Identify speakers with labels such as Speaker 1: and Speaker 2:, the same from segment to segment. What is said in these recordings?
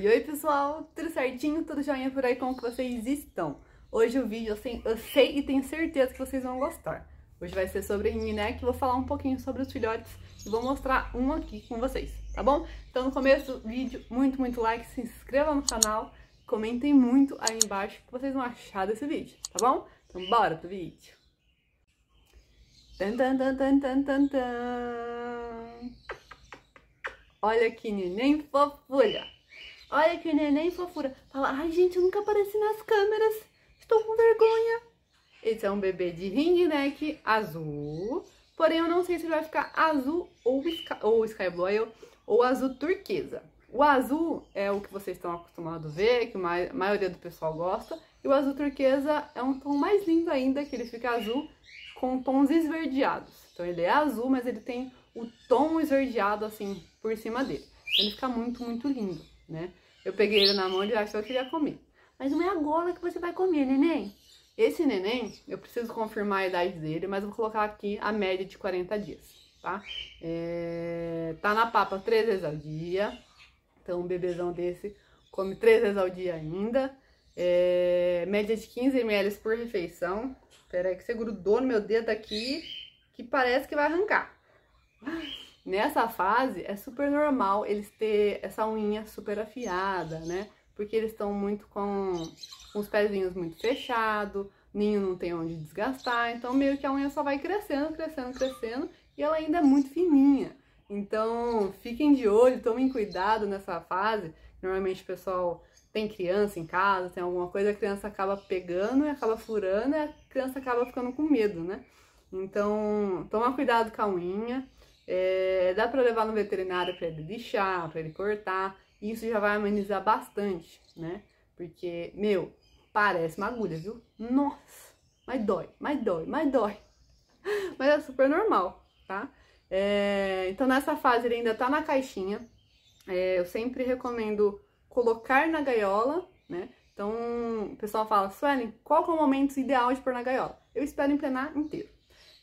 Speaker 1: Oi, oi pessoal, tudo certinho, tudo joinha por aí, como que vocês estão? Hoje o vídeo eu sei, eu sei, e tenho certeza que vocês vão gostar. Hoje vai ser sobre né? Que vou falar um pouquinho sobre os filhotes e vou mostrar um aqui com vocês, tá bom? Então no começo do vídeo, muito, muito like, se inscreva no canal, comentem muito aí embaixo o que vocês vão achar desse vídeo, tá bom? Então bora pro vídeo! Tan, tan, tan, tan, tan, tan, tan. Olha que neném fofulha! Olha que neném fofura. Fala, ai gente, eu nunca apareci nas câmeras. Estou com vergonha. Esse é um bebê de ringneck né, azul. Porém, eu não sei se ele vai ficar azul ou, sky, ou sky blue ou azul turquesa. O azul é o que vocês estão acostumados a ver, que a maioria do pessoal gosta. E o azul turquesa é um tom mais lindo ainda, que ele fica azul com tons esverdeados. Então ele é azul, mas ele tem o tom esverdeado assim por cima dele. Então ele fica muito, muito lindo né? Eu peguei ele na mão e achou que ele ia comer. Mas não é agora que você vai comer, neném. Esse neném, eu preciso confirmar a idade dele, mas vou colocar aqui a média de 40 dias, tá? É, tá na papa três vezes ao dia, então um bebezão desse come três vezes ao dia ainda. É, média de 15 ml por refeição. Espera aí que você grudou no meu dedo aqui, que parece que vai arrancar. Ai. Nessa fase é super normal eles ter essa unha super afiada, né? Porque eles estão muito com, com os pezinhos muito fechados, ninho não tem onde desgastar, então meio que a unha só vai crescendo, crescendo, crescendo e ela ainda é muito fininha. Então fiquem de olho, tomem cuidado nessa fase. Normalmente o pessoal tem criança em casa, tem alguma coisa, a criança acaba pegando e acaba furando e a criança acaba ficando com medo, né? Então, toma cuidado com a unha. É, dá para levar no veterinário para ele lixar, para ele cortar. isso já vai amenizar bastante, né? Porque, meu, parece uma agulha, viu? Nossa, mas dói, mas dói, mas dói. Mas é super normal, tá? É, então, nessa fase ele ainda tá na caixinha. É, eu sempre recomendo colocar na gaiola, né? Então, o pessoal fala, Suelen, qual é o momento ideal de pôr na gaiola? Eu espero empenar inteiro.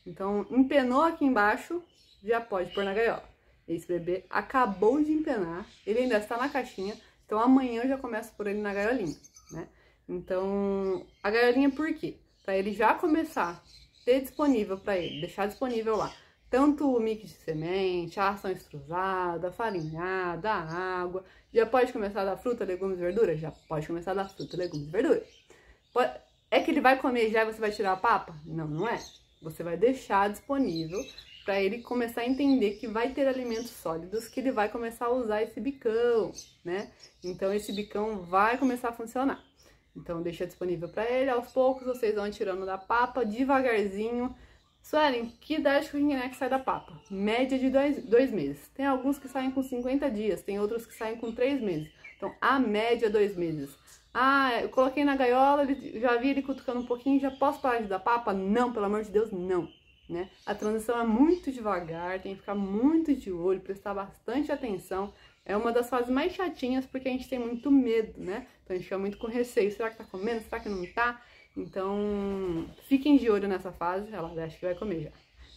Speaker 1: Então, empenou aqui embaixo, já pode pôr na gaiola. Esse bebê acabou de empenar, ele ainda está na caixinha, então amanhã eu já começo por ele na gaiolinha, né? Então, a gaiolinha por quê? Para ele já começar ter disponível para ele, deixar disponível lá, tanto o mix de semente, a ação extrusada, a farinhada, a água, já pode começar da fruta, legumes e verduras? Já pode começar da fruta, legumes e verduras. É que ele vai comer já e você vai tirar a papa? Não, não é. Você vai deixar disponível para ele começar a entender que vai ter alimentos sólidos que ele vai começar a usar esse bicão, né? Então esse bicão vai começar a funcionar. Então deixa disponível para ele, aos poucos vocês vão tirando da papa devagarzinho. Suelen, que idade que o ringneck sai da papa? Média de dois, dois meses. Tem alguns que saem com 50 dias, tem outros que saem com três meses. Então, a média é dois meses. Ah, eu coloquei na gaiola, já vi ele cutucando um pouquinho, já posso parar de dar papa? Não, pelo amor de Deus, não. Né? A transição é muito devagar, tem que ficar muito de olho, prestar bastante atenção. É uma das fases mais chatinhas porque a gente tem muito medo, né? Então a gente fica muito com receio. Será que tá comendo? Será que não tá? Então, fiquem de olho nessa fase. Ela acho que vai comer já.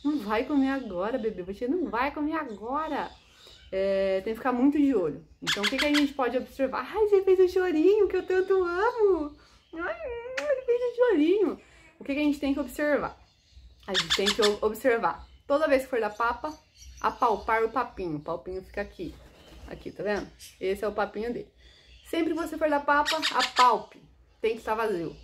Speaker 1: Não vai comer agora, bebê. Você não vai comer agora. É, tem que ficar muito de olho. Então, o que, que a gente pode observar? Ai, você fez o um chorinho que eu tanto amo. Ai, ele fez o um chorinho. O que, que a gente tem que observar? A gente tem que observar. Toda vez que for da papa, apalpar o papinho. O papinho fica aqui. Aqui, tá vendo? Esse é o papinho dele. Sempre que você for da papa, apalpe. Tem que estar vazio.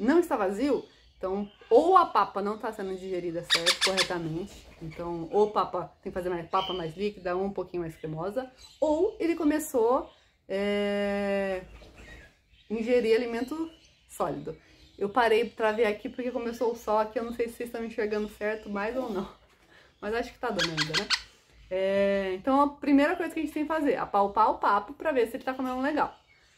Speaker 1: Não está vazio? Então, ou a papa não está sendo digerida certo, corretamente. Então, ou papa tem que fazer mais papa mais líquida, um pouquinho mais cremosa. Ou ele começou é, ingerir alimento sólido. Eu parei pra ver aqui porque começou o sol aqui, eu não sei se vocês estão enxergando certo mais ou não. Mas acho que tá dando ainda, né? É, então a primeira coisa que a gente tem que fazer, apalpar o papo pra ver se ele tá comendo legal.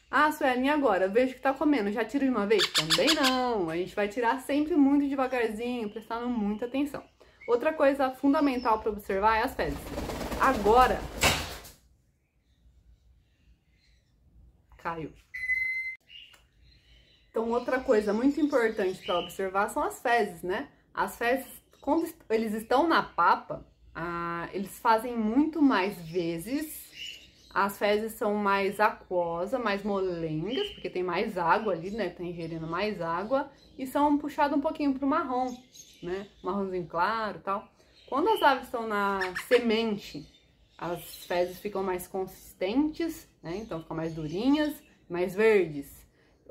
Speaker 1: Ah, Suelen, e agora? Vejo que tá comendo, já tiro de uma vez? Também não! A gente vai tirar sempre muito devagarzinho, prestando muita atenção. Outra coisa fundamental para observar é as fezes. Agora... Caiu. Então, outra coisa muito importante para observar são as fezes, né? As fezes, quando eles estão na papa, ah, eles fazem muito mais vezes. As fezes são mais aquosas, mais molengas, porque tem mais água ali, né? Tá ingerindo mais água. E são puxadas um pouquinho pro marrom, né? Marronzinho claro tal. Quando as aves estão na semente, as fezes ficam mais consistentes, né? Então ficam mais durinhas, mais verdes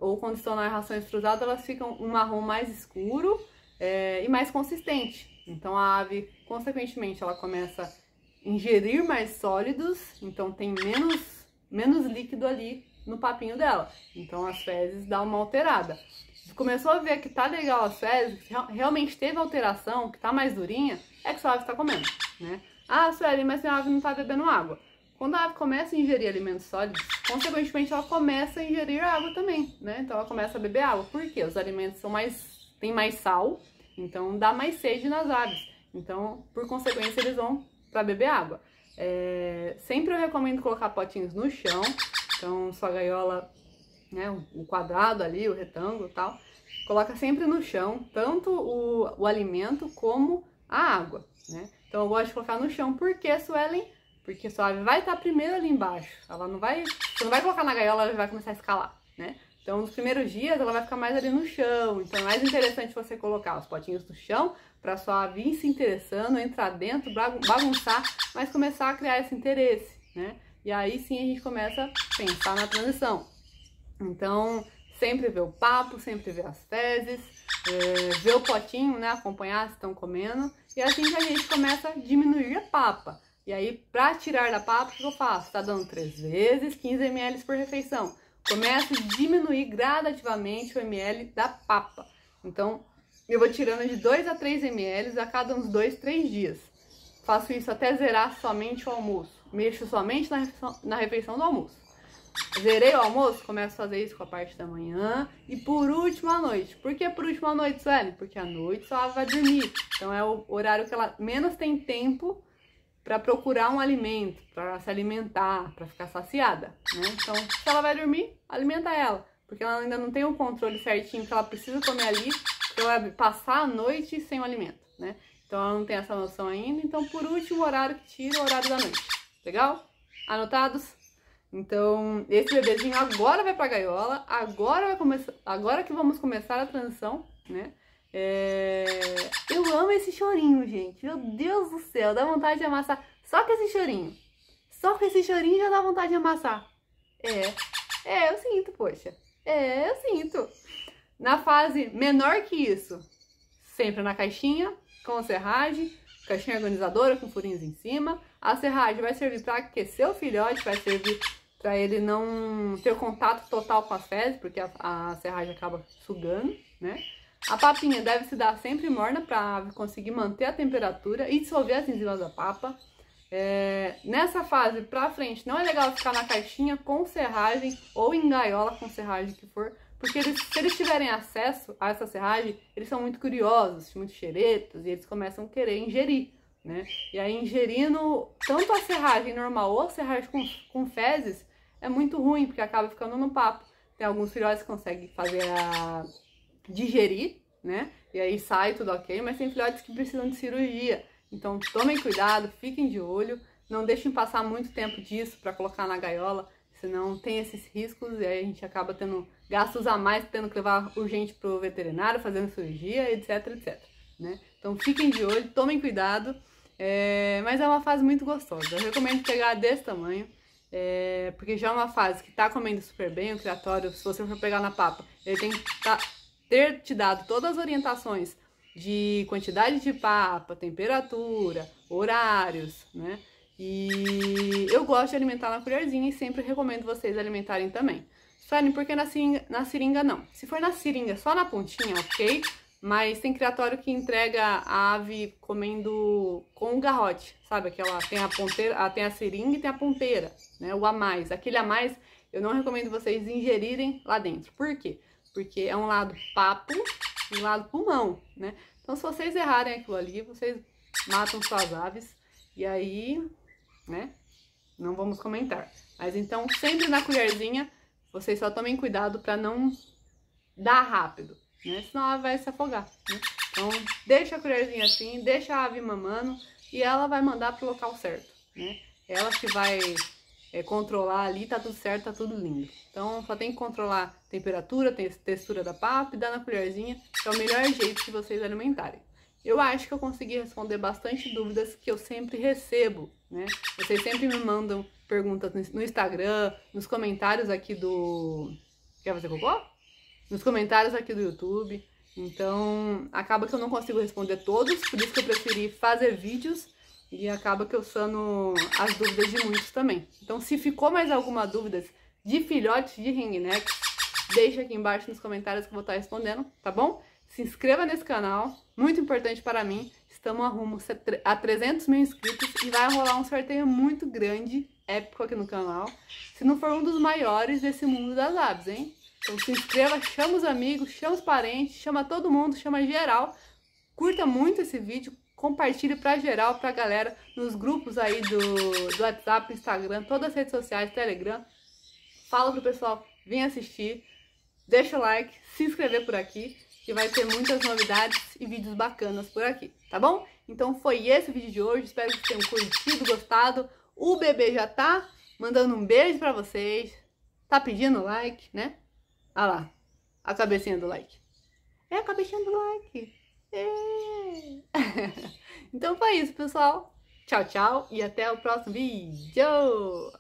Speaker 1: ou quando estão na ração extrusada, elas ficam um marrom mais escuro é, e mais consistente. Então a ave, consequentemente, ela começa a ingerir mais sólidos, então tem menos, menos líquido ali no papinho dela. Então as fezes dão uma alterada. Se começou a ver que tá legal as fezes, que realmente teve alteração, que tá mais durinha, é que sua ave está comendo, né? Ah, Sueli, mas minha ave não tá bebendo água. Quando a ave começa a ingerir alimentos sólidos, consequentemente ela começa a ingerir água também, né? Então ela começa a beber água. Por quê? Os alimentos são mais tem mais sal, então dá mais sede nas aves. Então, por consequência, eles vão para beber água. É, sempre eu recomendo colocar potinhos no chão, então sua gaiola, né, o quadrado ali, o retângulo e tal, coloca sempre no chão, tanto o, o alimento como a água, né? Então eu gosto de colocar no chão porque, Suelen, porque sua ave vai estar tá primeiro ali embaixo. Ela não vai. Você não vai colocar na gaiola, ela vai começar a escalar, né? Então, nos primeiros dias, ela vai ficar mais ali no chão. Então, é mais interessante você colocar os potinhos no chão para sua ave ir se interessando, entrar dentro, bagunçar, mas começar a criar esse interesse, né? E aí sim a gente começa a pensar na transição. Então, sempre ver o papo, sempre ver as fezes, é, ver o potinho, né? Acompanhar se estão comendo. E assim que a gente começa a diminuir a papa. E aí, para tirar da papa, o que eu faço? Tá dando 3 vezes 15 ml por refeição. Começo a diminuir gradativamente o ml da papa. Então, eu vou tirando de 2 a 3 ml a cada uns 2, 3 dias. Faço isso até zerar somente o almoço. Mexo somente na refeição, na refeição do almoço. Zerei o almoço, começo a fazer isso com a parte da manhã e por último à noite. Por que por último à noite, Sueli? Porque à noite só ela vai dormir. Então é o horário que ela menos tem tempo para procurar um alimento, para se alimentar, para ficar saciada, né? Então, se ela vai dormir, alimenta ela, porque ela ainda não tem o controle certinho que ela precisa comer ali, que ela vai passar a noite sem o alimento, né? Então ela não tem essa noção ainda, então por último o horário que tira é o horário da noite. Legal? Anotados? Então, esse bebezinho agora vai a gaiola, agora vai começar, agora que vamos começar a transição, né? É... Eu amo esse chorinho, gente. Meu Deus do céu, dá vontade de amassar. Só com esse chorinho. Só com esse chorinho já dá vontade de amassar. É, é, eu sinto, poxa. É, eu sinto. Na fase menor que isso, sempre na caixinha, com a serragem, caixinha organizadora com furinhos em cima. A serragem vai servir para aquecer o filhote, vai servir para ele não ter contato total com as fezes, porque a, a serragem acaba sugando, né? A papinha deve se dar sempre morna para conseguir manter a temperatura e dissolver as enzimas da papa. É, nessa fase para frente, não é legal ficar na caixinha com serragem ou em gaiola com serragem que for, porque eles, se eles tiverem acesso a essa serragem, eles são muito curiosos, muito xeretos, e eles começam a querer ingerir, né? E aí, ingerindo tanto a serragem normal ou a serragem com, com fezes, é muito ruim, porque acaba ficando no papo. Tem alguns filhotes que conseguem fazer a... digerir né? E aí sai tudo ok, mas tem filhotes que precisam de cirurgia. Então tomem cuidado, fiquem de olho, não deixem passar muito tempo disso para colocar na gaiola, senão tem esses riscos e aí a gente acaba tendo gastos a mais, tendo que levar urgente para o veterinário, fazendo cirurgia, etc, etc. Né? Então fiquem de olho, tomem cuidado, é... mas é uma fase muito gostosa. Eu recomendo pegar desse tamanho. É, porque já é uma fase que tá comendo super bem, o criatório, se você for pegar na papa, ele tem que tá ter te dado todas as orientações de quantidade de papa, temperatura, horários, né? E eu gosto de alimentar na colherzinha e sempre recomendo vocês alimentarem também. Sabe, porque na seringa, na seringa não. Se for na seringa, só na pontinha, ok? Mas tem criatório que entrega a ave comendo com o garrote, sabe? Aquela tem a ponteira, tem a seringa e tem a ponteira, né? O a mais. Aquele a mais eu não recomendo vocês ingerirem lá dentro. Por quê? porque é um lado papo e um lado pulmão, né? Então, se vocês errarem aquilo ali, vocês matam suas aves e aí, né? Não vamos comentar. Mas então, sempre na colherzinha, vocês só tomem cuidado para não dar rápido, né? Senão ela vai se afogar, né? Então, deixa a colherzinha assim, deixa a ave mamando e ela vai mandar pro local certo, né? Ela que vai é, controlar ali, tá tudo certo, tá tudo lindo. Então só tem que controlar temperatura, textura da papa e dar na colherzinha, que é o melhor jeito de vocês alimentarem. Eu acho que eu consegui responder bastante dúvidas que eu sempre recebo, né? Vocês sempre me mandam perguntas no Instagram, nos comentários aqui do. Quer fazer cocô? Nos comentários aqui do YouTube. Então, acaba que eu não consigo responder todos, por isso que eu preferi fazer vídeos e acaba que eu sano as dúvidas de muitos também. Então, se ficou mais alguma dúvida de filhotes de ringneck, deixa aqui embaixo nos comentários que eu vou estar respondendo, tá bom? Se inscreva nesse canal, muito importante para mim. Estamos a rumo a 300 mil inscritos e vai rolar um sorteio muito grande, épico aqui no canal. Se não for um dos maiores desse mundo das aves, hein? Então se inscreva, chama os amigos, chama os parentes, chama todo mundo, chama geral. Curta muito esse vídeo, compartilhe para geral, para a galera, nos grupos aí do, do WhatsApp, Instagram, todas as redes sociais, Telegram. Fala pro pessoal, vem assistir, deixa o like, se inscrever por aqui, que vai ter muitas novidades e vídeos bacanas por aqui, tá bom? Então foi esse o vídeo de hoje, espero que vocês tenham curtido, gostado. O bebê já tá mandando um beijo para vocês, tá pedindo like, né? Ah lá, a cabecinha do like. É a cabecinha do like. então foi isso, pessoal. Tchau, tchau e até o próximo vídeo.